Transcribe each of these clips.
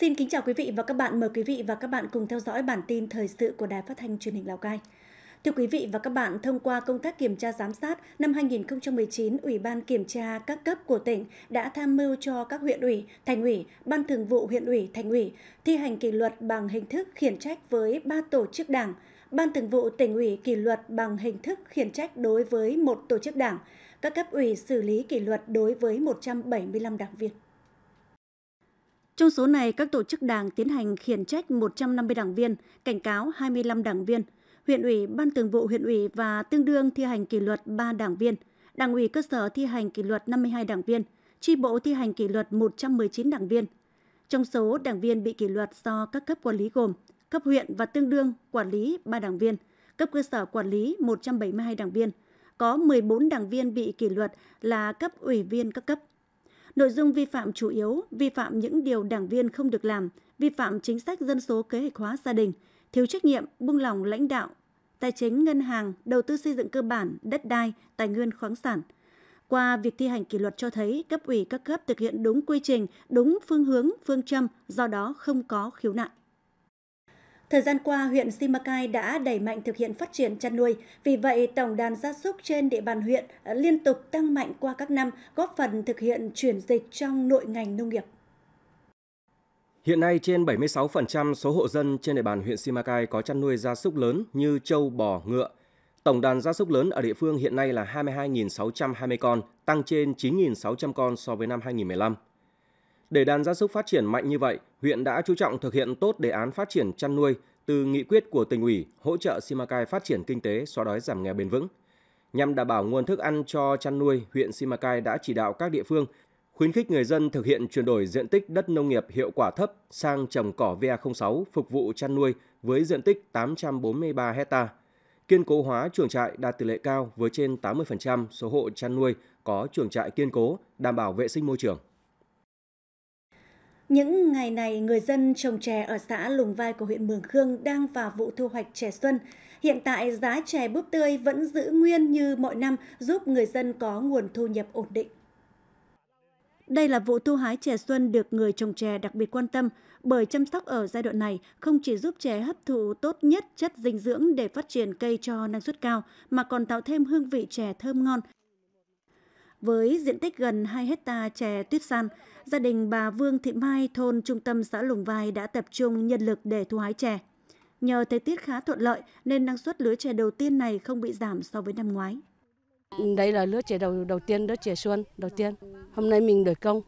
Xin kính chào quý vị và các bạn. Mời quý vị và các bạn cùng theo dõi bản tin thời sự của Đài Phát thanh Truyền hình Lào Cai. Thưa quý vị và các bạn, thông qua công tác kiểm tra giám sát, năm 2019, Ủy ban kiểm tra các cấp của tỉnh đã tham mưu cho các huyện ủy, thành ủy, ban thường vụ huyện ủy, thành ủy thi hành kỷ luật bằng hình thức khiển trách với ba tổ chức đảng, ban thường vụ tỉnh ủy kỷ luật bằng hình thức khiển trách đối với một tổ chức đảng, các cấp ủy xử lý kỷ luật đối với 175 đảng viên. Trong số này, các tổ chức đảng tiến hành khiển trách 150 đảng viên, cảnh cáo 25 đảng viên. Huyện ủy, Ban Thường vụ huyện ủy và tương đương thi hành kỷ luật 3 đảng viên. Đảng ủy cơ sở thi hành kỷ luật 52 đảng viên, tri bộ thi hành kỷ luật 119 đảng viên. Trong số đảng viên bị kỷ luật do các cấp quản lý gồm cấp huyện và tương đương quản lý 3 đảng viên, cấp cơ sở quản lý 172 đảng viên, có 14 đảng viên bị kỷ luật là cấp ủy viên các cấp. Nội dung vi phạm chủ yếu vi phạm những điều đảng viên không được làm, vi phạm chính sách dân số kế hoạch hóa gia đình, thiếu trách nhiệm, buông lỏng lãnh đạo, tài chính ngân hàng, đầu tư xây dựng cơ bản, đất đai, tài nguyên khoáng sản. Qua việc thi hành kỷ luật cho thấy cấp ủy các cấp thực hiện đúng quy trình, đúng phương hướng, phương châm, do đó không có khiếu nại. Thời gian qua, huyện Simacai đã đẩy mạnh thực hiện phát triển chăn nuôi, vì vậy tổng đàn gia súc trên địa bàn huyện ờ, liên tục tăng mạnh qua các năm, góp phần thực hiện chuyển dịch trong nội ngành nông nghiệp. Hiện nay trên 76% số hộ dân trên địa bàn huyện Simacai có chăn nuôi gia súc lớn như trâu, bò, ngựa. Tổng đàn gia súc lớn ở địa phương hiện nay là 22.620 con, tăng trên 9.600 con so với năm 2015. Để đàn gia súc phát triển mạnh như vậy, huyện đã chú trọng thực hiện tốt đề án phát triển chăn nuôi từ nghị quyết của tỉnh ủy hỗ trợ Simacai phát triển kinh tế, xóa đói giảm nghèo bền vững. Nhằm đảm bảo nguồn thức ăn cho chăn nuôi, huyện Simacai đã chỉ đạo các địa phương khuyến khích người dân thực hiện chuyển đổi diện tích đất nông nghiệp hiệu quả thấp sang trồng cỏ VA06 phục vụ chăn nuôi với diện tích 843 hecta. Kiên cố hóa chuồng trại đạt tỷ lệ cao với trên 80% số hộ chăn nuôi có chuồng trại kiên cố, đảm bảo vệ sinh môi trường. Những ngày này, người dân trồng chè ở xã Lùng Vai của huyện Mường Khương đang vào vụ thu hoạch chè xuân. Hiện tại, giá chè búp tươi vẫn giữ nguyên như mọi năm, giúp người dân có nguồn thu nhập ổn định. Đây là vụ thu hái chè xuân được người trồng chè đặc biệt quan tâm, bởi chăm sóc ở giai đoạn này không chỉ giúp chè hấp thụ tốt nhất chất dinh dưỡng để phát triển cây cho năng suất cao, mà còn tạo thêm hương vị chè thơm ngon, với diện tích gần 2 hecta chè tuyết san, gia đình bà Vương Thị Mai thôn trung tâm xã Lùng Vai đã tập trung nhân lực để thu hái chè. Nhờ thời tiết khá thuận lợi nên năng suất lứa chè đầu tiên này không bị giảm so với năm ngoái. Đây là lứa chè đầu đầu tiên, lứa chè xuân đầu tiên. Hôm nay mình đợi công,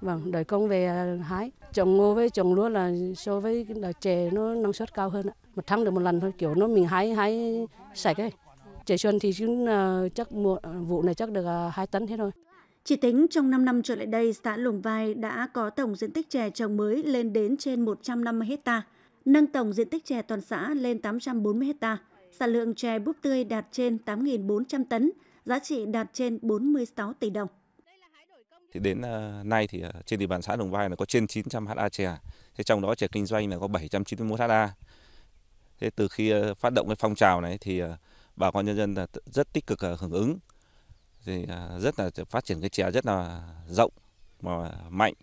vâng, đợi công về à, hái. Trồng ngô với trồng lúa là so với đợt chè nó năng suất cao hơn ạ. Một tháng được một lần thôi, kiểu nó mình hái hái sạch ấy. Trẻ xuân thì chúng ờ, chắc ờ, vụ này chắc được 2 ờ, tấn hết thôi. Chỉ tính trong 5 năm trở lại đây, xã Lùng Vai đã có tổng diện tích chè trồng mới lên đến trên 150 hecta, nâng tổng diện tích chè toàn xã lên 840 hecta. Sản lượng chè búp tươi đạt trên 8.400 tấn, giá trị đạt trên 46 tỷ đồng. Thì đến nay thì trên địa bàn xã Đồng Vai là có trên 900 ha chè, thế trong đó chè kinh doanh là có 791 ha. Thế từ khi phát động cái phong trào này thì bà con nhân dân rất tích cực à, hưởng ứng thì à, rất là phát triển cây chè rất là rộng mà mạnh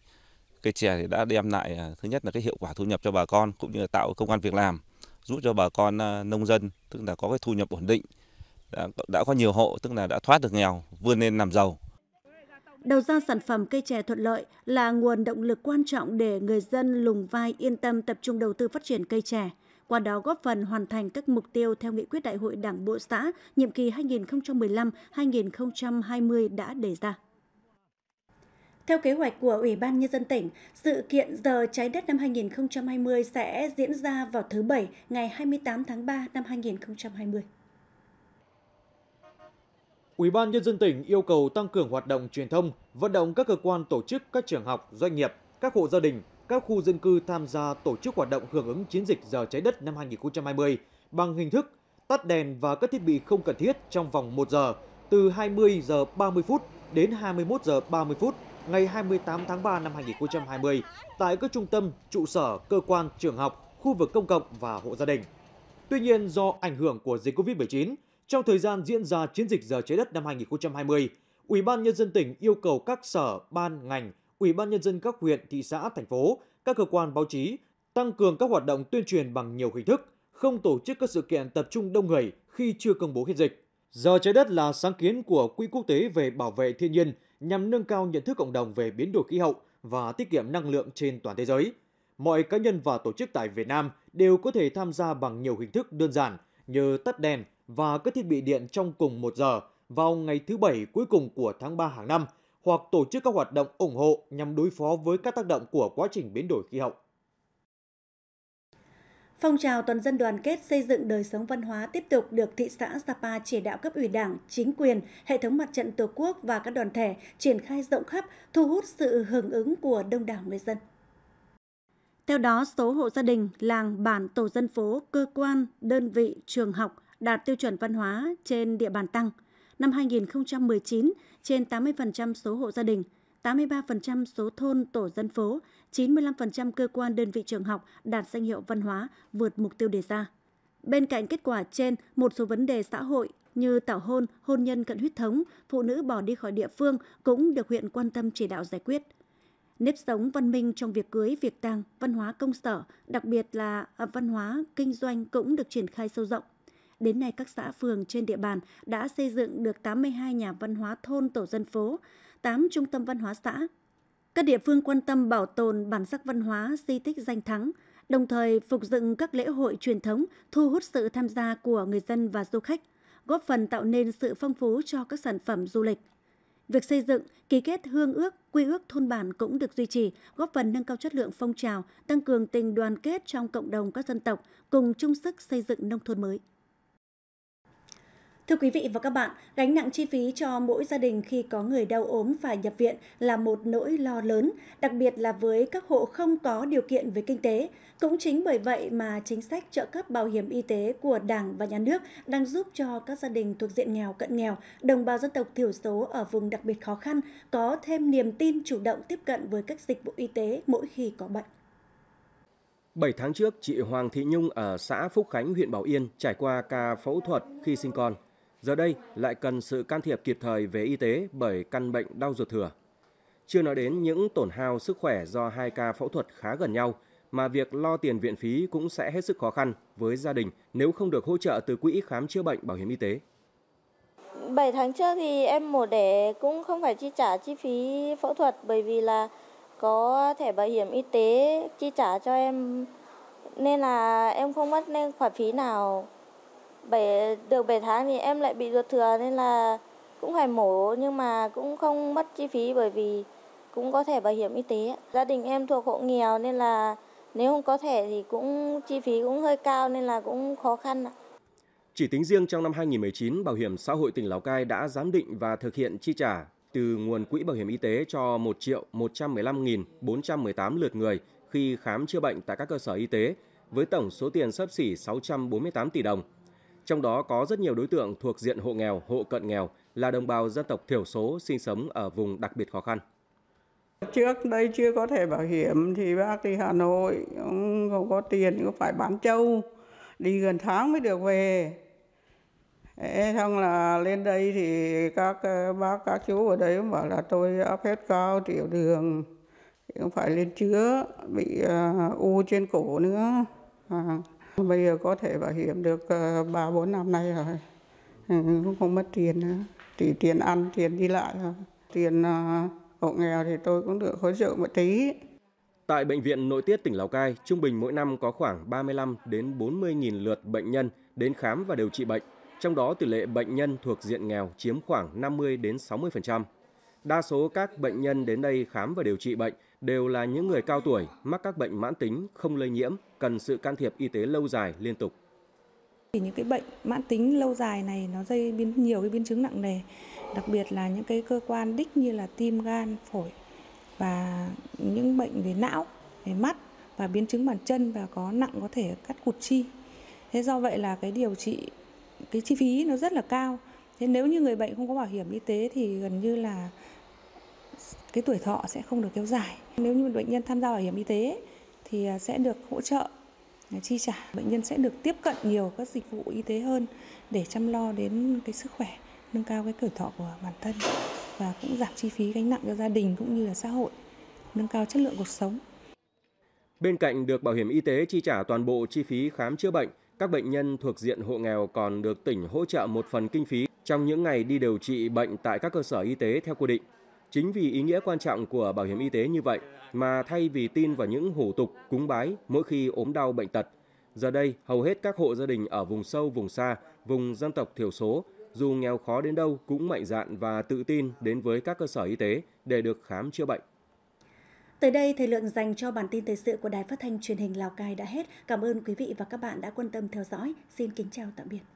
cây chè thì đã đem lại à, thứ nhất là cái hiệu quả thu nhập cho bà con cũng như là tạo công an việc làm giúp cho bà con nông dân tức là có cái thu nhập ổn định đã, đã có nhiều hộ tức là đã thoát được nghèo vươn lên làm giàu đầu ra sản phẩm cây chè thuận lợi là nguồn động lực quan trọng để người dân lùng vai yên tâm tập trung đầu tư phát triển cây chè qua đó góp phần hoàn thành các mục tiêu theo nghị quyết Đại hội Đảng Bộ xã nhiệm kỳ 2015-2020 đã đề ra. Theo kế hoạch của Ủy ban Nhân dân tỉnh, sự kiện Giờ Trái Đất năm 2020 sẽ diễn ra vào thứ Bảy ngày 28 tháng 3 năm 2020. Ủy ban Nhân dân tỉnh yêu cầu tăng cường hoạt động truyền thông, vận động các cơ quan tổ chức, các trường học, doanh nghiệp, các hộ gia đình các khu dân cư tham gia tổ chức hoạt động hưởng ứng chiến dịch giờ trái đất năm 2020 bằng hình thức tắt đèn và các thiết bị không cần thiết trong vòng 1 giờ từ 20 giờ 30 phút đến 21 giờ 30 phút ngày 28 tháng 3 năm 2020 tại các trung tâm, trụ sở, cơ quan, trường học, khu vực công cộng và hộ gia đình. Tuy nhiên, do ảnh hưởng của dịch COVID-19, trong thời gian diễn ra chiến dịch giờ trái đất năm 2020, Ủy ban Nhân dân tỉnh yêu cầu các sở, ban, ngành Ủy ban Nhân dân các huyện, thị xã, thành phố, các cơ quan báo chí tăng cường các hoạt động tuyên truyền bằng nhiều hình thức, không tổ chức các sự kiện tập trung đông người khi chưa công bố hết dịch. Giờ trái đất là sáng kiến của Quỹ quốc tế về bảo vệ thiên nhiên nhằm nâng cao nhận thức cộng đồng về biến đổi khí hậu và tiết kiệm năng lượng trên toàn thế giới. Mọi cá nhân và tổ chức tại Việt Nam đều có thể tham gia bằng nhiều hình thức đơn giản như tắt đèn và các thiết bị điện trong cùng một giờ vào ngày thứ Bảy cuối cùng của tháng 3 hàng năm – hoặc tổ chức các hoạt động ủng hộ nhằm đối phó với các tác động của quá trình biến đổi khí hậu. Phong trào toàn dân đoàn kết xây dựng đời sống văn hóa tiếp tục được thị xã Sapa chỉ đạo cấp ủy đảng, chính quyền, hệ thống mặt trận tổ quốc và các đoàn thể triển khai rộng khắp, thu hút sự hưởng ứng của đông đảo người dân. Theo đó, số hộ gia đình, làng, bản, tổ dân phố, cơ quan, đơn vị, trường học đạt tiêu chuẩn văn hóa trên địa bàn tăng – năm 2019 trên 80% số hộ gia đình, 83% số thôn tổ dân phố, 95% cơ quan đơn vị trường học đạt danh hiệu văn hóa vượt mục tiêu đề ra. Bên cạnh kết quả trên, một số vấn đề xã hội như tảo hôn, hôn nhân cận huyết thống, phụ nữ bỏ đi khỏi địa phương cũng được huyện quan tâm chỉ đạo giải quyết. Nếp sống văn minh trong việc cưới, việc tang, văn hóa công sở, đặc biệt là à, văn hóa kinh doanh cũng được triển khai sâu rộng. Đến nay, các xã phường trên địa bàn đã xây dựng được 82 nhà văn hóa thôn tổ dân phố, 8 trung tâm văn hóa xã. Các địa phương quan tâm bảo tồn bản sắc văn hóa, di tích danh thắng, đồng thời phục dựng các lễ hội truyền thống thu hút sự tham gia của người dân và du khách, góp phần tạo nên sự phong phú cho các sản phẩm du lịch. Việc xây dựng, ký kết hương ước, quy ước thôn bản cũng được duy trì, góp phần nâng cao chất lượng phong trào, tăng cường tình đoàn kết trong cộng đồng các dân tộc, cùng chung sức xây dựng nông thôn mới. Thưa quý vị và các bạn, gánh nặng chi phí cho mỗi gia đình khi có người đau ốm phải nhập viện là một nỗi lo lớn, đặc biệt là với các hộ không có điều kiện về kinh tế. Cũng chính bởi vậy mà chính sách trợ cấp bảo hiểm y tế của Đảng và Nhà nước đang giúp cho các gia đình thuộc diện nghèo cận nghèo, đồng bào dân tộc thiểu số ở vùng đặc biệt khó khăn có thêm niềm tin chủ động tiếp cận với các dịch vụ y tế mỗi khi có bệnh. 7 tháng trước, chị Hoàng Thị Nhung ở xã Phúc Khánh, huyện Bảo Yên trải qua ca phẫu thuật khi sinh con. Giờ đây lại cần sự can thiệp kịp thời về y tế bởi căn bệnh đau ruột thừa. Chưa nói đến những tổn hao sức khỏe do hai ca phẫu thuật khá gần nhau, mà việc lo tiền viện phí cũng sẽ hết sức khó khăn với gia đình nếu không được hỗ trợ từ quỹ khám chữa bệnh bảo hiểm y tế. 7 tháng trước thì em mổ đẻ cũng không phải chi trả chi phí phẫu thuật bởi vì là có thẻ bảo hiểm y tế chi trả cho em nên là em không mất nên khoản phí nào 7 được 7 tháng thì em lại bị ruột thừa nên là cũng phải mổ nhưng mà cũng không mất chi phí bởi vì cũng có thẻ bảo hiểm y tế. Gia đình em thuộc hộ nghèo nên là nếu không có thẻ thì cũng chi phí cũng hơi cao nên là cũng khó khăn ạ. Chỉ tính riêng trong năm 2019, Bảo hiểm xã hội tỉnh Lào Cai đã giám định và thực hiện chi trả từ nguồn quỹ bảo hiểm y tế cho 1 triệu 115.418 lượt người khi khám chữa bệnh tại các cơ sở y tế với tổng số tiền sấp xỉ 648 tỷ đồng. Trong đó có rất nhiều đối tượng thuộc diện hộ nghèo, hộ cận nghèo là đồng bào dân tộc thiểu số sinh sống ở vùng đặc biệt khó khăn. Trước đây chưa có thẻ bảo hiểm thì bác đi Hà Nội, không có tiền cũng phải bán châu đi gần tháng mới được về. Thế xong là lên đây thì các ờ, bác các chú ở đấy bảo là tôi áp hết cao tiểu đường cũng phải lên chứa bị uh, u trên cổ nữa à. Bây giờ có thể bảo hiểm được 3 ờ, 4 năm nay rồi. Ừ, cũng không mất tiền nữa. Chỉ tiền ăn, tiền đi lại thôi. Tiền ờ, hộ nghèo thì tôi cũng được hỗ trợ một tí. Tại bệnh viện nội tiết tỉnh Lào Cai, trung bình mỗi năm có khoảng 35 đến 40.000 lượt bệnh nhân đến khám và điều trị bệnh, trong đó tỷ lệ bệnh nhân thuộc diện nghèo chiếm khoảng 50 đến 60%. Đa số các bệnh nhân đến đây khám và điều trị bệnh đều là những người cao tuổi mắc các bệnh mãn tính không lây nhiễm, cần sự can thiệp y tế lâu dài liên tục. Thì những cái bệnh mãn tính lâu dài này nó gây biến nhiều cái biến chứng nặng nề, đặc biệt là những cái cơ quan đích như là tim, gan, phổi và những bệnh về não, về mắt và biến chứng bàn chân và có nặng có thể cắt cụt chi. Thế do vậy là cái điều trị cái chi phí nó rất là cao. Thế nếu như người bệnh không có bảo hiểm y tế thì gần như là cái tuổi thọ sẽ không được kéo dài. Nếu như bệnh nhân tham gia bảo hiểm y tế thì à, sẽ được hỗ trợ à, chi trả. Bệnh nhân sẽ được tiếp cận nhiều các dịch vụ y tế hơn để chăm lo đến cái sức khỏe, nâng cao cái tuổi thọ của bản thân và cũng giảm chi phí gánh nặng cho gia đình cũng như là xã hội, nâng cao chất lượng cuộc sống. Bên cạnh được bảo hiểm y tế chi trả toàn bộ chi phí khám chữa bệnh, các bệnh nhân thuộc diện hộ nghèo còn được tỉnh hỗ trợ một phần kinh phí trong những ngày đi điều trị bệnh tại các cơ sở y tế theo quy định. Chính vì ý nghĩa quan trọng của bảo hiểm y tế như vậy mà thay vì tin vào những hủ tục cúng bái mỗi khi ốm đau bệnh tật, giờ đây hầu hết các hộ gia đình ở vùng sâu, vùng xa, vùng dân tộc thiểu số dù nghèo khó đến đâu cũng mạnh dạn và tự tin đến với các cơ sở y tế để được khám chữa bệnh. Tới đây, thời lượng dành cho bản tin thời sự của Đài Phát thanh truyền hình Lào Cai đã hết. Cảm ơn quý vị và các bạn đã quan tâm theo dõi. Xin kính chào tạm biệt.